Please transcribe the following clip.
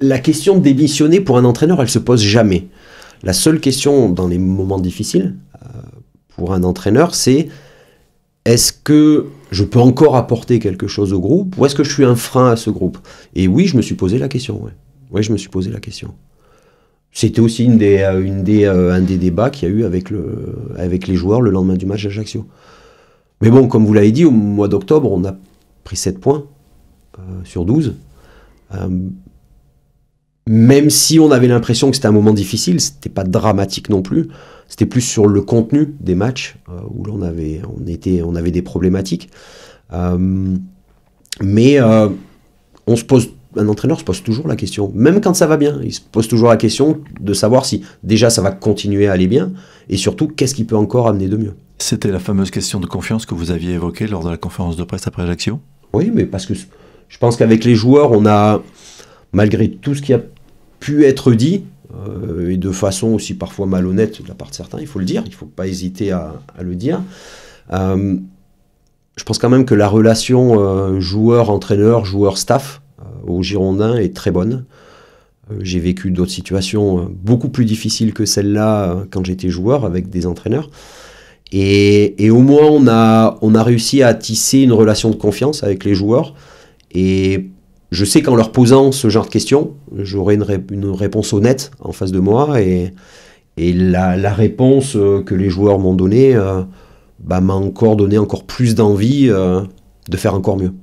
la question de démissionner pour un entraîneur, elle se pose jamais. La seule question dans les moments difficiles euh, pour un entraîneur, c'est est-ce que je peux encore apporter quelque chose au groupe ou est-ce que je suis un frein à ce groupe Et oui, je me suis posé la question. Oui, je me suis posé la question. C'était aussi une des, euh, euh, un des débats qu'il y a eu avec, le, avec les joueurs le lendemain du match à Mais bon, comme vous l'avez dit, au mois d'octobre, on a pris 7 points sur 12 même si on avait l'impression que c'était un moment difficile, c'était pas dramatique non plus. C'était plus sur le contenu des matchs euh, où l'on avait, on était, on avait des problématiques. Euh, mais euh, on se pose, un entraîneur se pose toujours la question, même quand ça va bien, il se pose toujours la question de savoir si déjà ça va continuer à aller bien et surtout qu'est-ce qui peut encore amener de mieux. C'était la fameuse question de confiance que vous aviez évoquée lors de la conférence de presse après l'action. Oui, mais parce que je pense qu'avec les joueurs, on a malgré tout ce qu'il y a pu être dit, euh, et de façon aussi parfois malhonnête de la part de certains, il faut le dire, il ne faut pas hésiter à, le dire. Euh, je pense quand même que la relation euh, joueur-entraîneur, joueur-staff au Girondin est très bonne. J'ai vécu d'autres situations beaucoup plus difficiles que celle-là quand j'étais joueur avec des entraîneurs. Et, au moins, on a, on a réussi à tisser une relation de confiance avec les joueurs. Et je sais qu'en leur posant ce genre de questions, j'aurai une, réponse honnête en face de moi et, la, réponse euh, que les joueurs m'ont donnée euh, bah, m'a encore donné encore plus d'envie euh, de faire encore mieux.